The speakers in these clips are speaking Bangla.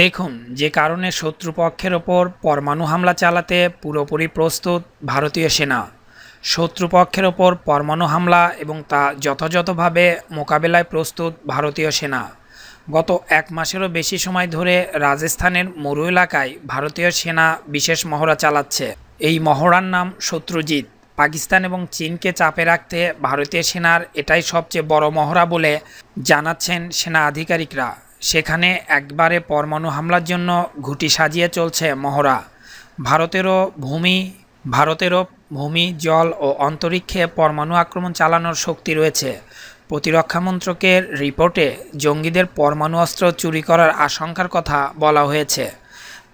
দেখুন যে কারণে শত্রুপক্ষের ওপর পরমাণু হামলা চালাতে পুরোপুরি প্রস্তুত ভারতীয় সেনা শত্রুপক্ষের ওপর পরমাণু হামলা এবং তা যথাযথভাবে মোকাবেলায় প্রস্তুত ভারতীয় সেনা গত এক মাসেরও বেশি সময় ধরে রাজস্থানের মরু এলাকায় ভারতীয় সেনা বিশেষ মহড়া চালাচ্ছে এই মহড়ার নাম শত্রুজিৎ পাকিস্তান এবং চীনকে চাপে রাখতে ভারতীয় সেনার এটাই সবচেয়ে বড় মহড়া বলে জানাচ্ছেন সেনা আধিকারিকরা সেখানে একবারে পরমাণু হামলার জন্য ঘুটি সাজিয়ে চলছে মহড়া ভারতেরও ভূমি ভারতেরও ভূমি জল ও অন্তরীক্ষে পরমাণু আক্রমণ চালানোর শক্তি রয়েছে প্রতিরক্ষা মন্ত্রকের রিপোর্টে জঙ্গিদের পরমাণু অস্ত্র চুরি করার আশঙ্কার কথা বলা হয়েছে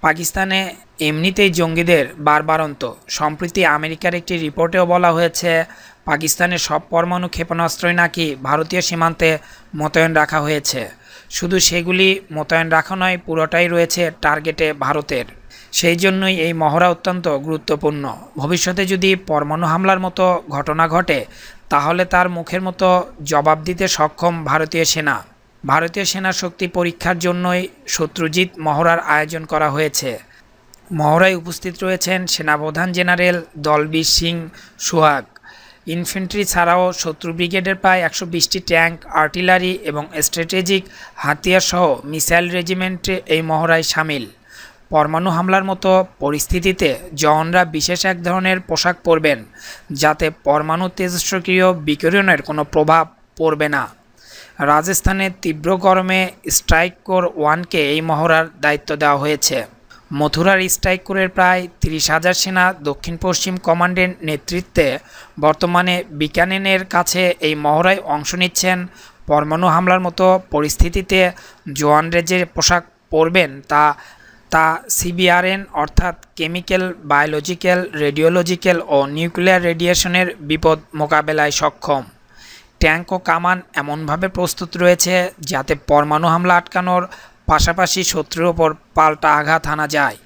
পাকিস্তানে এমনিতেই জঙ্গিদের বারবারন্ত সম্প্রতি আমেরিকার একটি রিপোর্টেও বলা হয়েছে পাকিস্তানের সব পরমাণু ক্ষেপণাস্ত্রই নাকি ভারতীয় সীমান্তে মোতায়েন রাখা হয়েছে শুধু সেগুলি মোতায়েন রাখা নয় পুরোটাই রয়েছে টার্গেটে ভারতের সেই জন্যই এই মহড়া অত্যন্ত গুরুত্বপূর্ণ ভবিষ্যতে যদি পরমাণু হামলার মতো ঘটনা ঘটে তাহলে তার মুখের মতো জবাব দিতে সক্ষম ভারতীয় সেনা ভারতীয় সেনা শক্তি পরীক্ষার জন্যই শত্রুজিৎ মহড়ার আয়োজন করা হয়েছে মহড়ায় উপস্থিত রয়েছেন সেনাপ্রধান জেনারেল দলবীর সিং সোহাগ ইনফেন্ট্রি ছাড়াও শত্রু ব্রিগেডের প্রায় একশো বিশটি ট্যাঙ্ক আর্টিলারি এবং স্ট্র্যাটেজিক হাতিয়ারসহ মিসাইল রেজিমেন্টে এই মহড়ায় সামিল পরমাণু হামলার মতো পরিস্থিতিতে জওয়ানরা বিশেষ এক ধরনের পোশাক পরবেন যাতে পরমাণু তেজস্ক্রিয় বিকিরণের কোনো প্রভাব পড়বে না রাজস্থানের তীব্র গরমে স্ট্রাইক কোর ওয়ানকে এই মহড়ার দায়িত্ব দেওয়া হয়েছে মথুরার স্ট্রাইক কোরের প্রায় তিরিশ হাজার সেনা দক্ষিণ পশ্চিম কমান্ডের নেতৃত্বে বর্তমানে বিকানেনের কাছে এই মহড়ায় অংশ নিচ্ছেন পরমাণু হামলার মতো পরিস্থিতিতে জোয়ানরে যে পোশাক পরবেন তা তা সিবিআরএন অর্থাৎ কেমিক্যাল বায়োলজিক্যাল রেডিওলজিক্যাল ও নিউক্লিয়ার রেডিয়েশনের বিপদ মোকাবেলায় সক্ষম ট্যাঙ্ক ও কামান এমনভাবে প্রস্তুত রয়েছে যাতে পরমাণু হামলা আটকানোর পাশাপাশি শত্রুর ওপর পাল্টা আঘাত হানা যায়